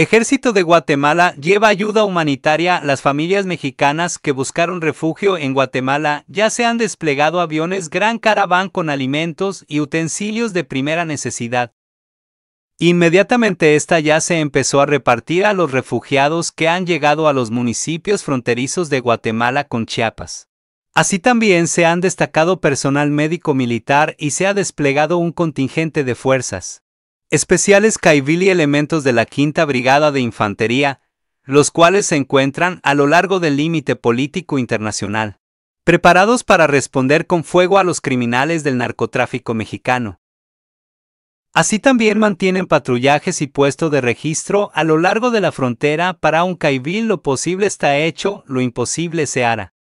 Ejército de Guatemala lleva ayuda humanitaria las familias mexicanas que buscaron refugio en Guatemala. Ya se han desplegado aviones Gran Caraván con alimentos y utensilios de primera necesidad. Inmediatamente esta ya se empezó a repartir a los refugiados que han llegado a los municipios fronterizos de Guatemala con Chiapas. Así también se han destacado personal médico militar y se ha desplegado un contingente de fuerzas especiales caivili y elementos de la Quinta Brigada de Infantería, los cuales se encuentran a lo largo del límite político internacional, preparados para responder con fuego a los criminales del narcotráfico mexicano. Así también mantienen patrullajes y puestos de registro a lo largo de la frontera para un caibil lo posible está hecho, lo imposible se hará.